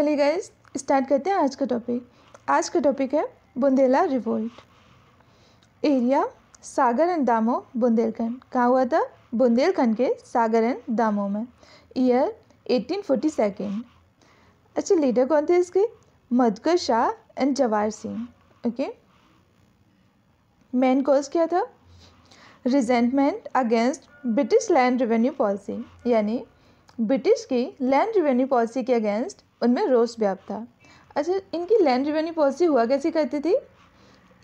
चलिए गए स्टार्ट करते हैं आज का टॉपिक आज का टॉपिक है Bundela revolt area Sagar and Damoh Bundelkhand कहाँ हुआ था बुंदेलखंड के सागर एंड दामो में ईयर एटीन फोर्टी सेकेंड अच्छा लीडर कौन थे इसके Madhukar Shah and Jawahar Singh okay main cause क्या था resentment against British land revenue policy यानी ब्रिटिश की लैंड रिवेन्यू पॉलिसी के अगेंस्ट उनमें रोष व्याप था अच्छा इनकी लैंड रिवेन्यू पॉलिसी हुआ कैसी करती थी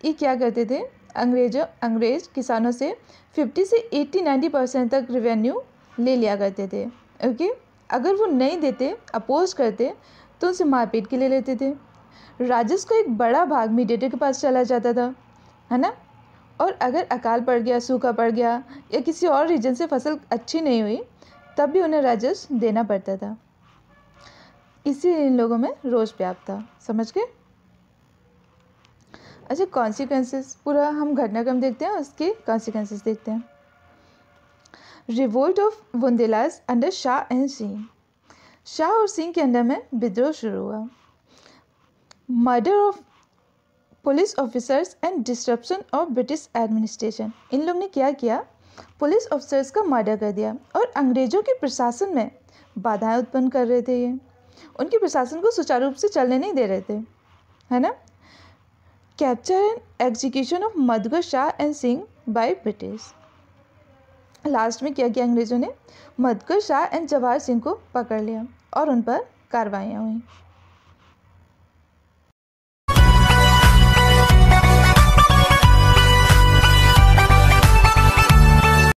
ये क्या करते थे अंग्रेजों अंग्रेज किसानों से 50 से 80 90 परसेंट तक रिवेन्यू ले लिया करते थे ओके अगर वो नहीं देते अपोज करते तो उनसे मारपीट के ले लेते थे राजस्व का एक बड़ा भाग मीडिएटर के पास चला जाता था है ना और अगर अकाल पड़ गया सूखा पड़ गया या किसी और रीजन से फसल अच्छी नहीं हुई तब भी उन्हें राजस्व देना पड़ता था इसी इन लोगों में रोज व्याप्त था समझ गए अच्छा कॉन्सिक्वेंसेस पूरा हम घटनाक्रम देखते हैं उसके कॉन्सिक्वेंसेस देखते हैं revolt of Bundelas under Shah and Singh Shah और सिंह के अंडर में विद्रोह शुरू हुआ murder of police officers and disruption of British administration इन लोग ने क्या किया पुलिस ऑफिसर्स का मर्डर कर दिया और अंग्रेज़ों के प्रशासन में बाधाएं उत्पन्न कर रहे थे ये उनके प्रशासन को सुचारू रूप से चलने नहीं दे रहे थे है ना capture and execution of Madhukar Shah and Singh by British last में क्या किया अंग्रेज़ों ने मधुकर शाह एंड जवाहर सिंह को पकड़ लिया और उन पर कार्रवाइयाँ हुई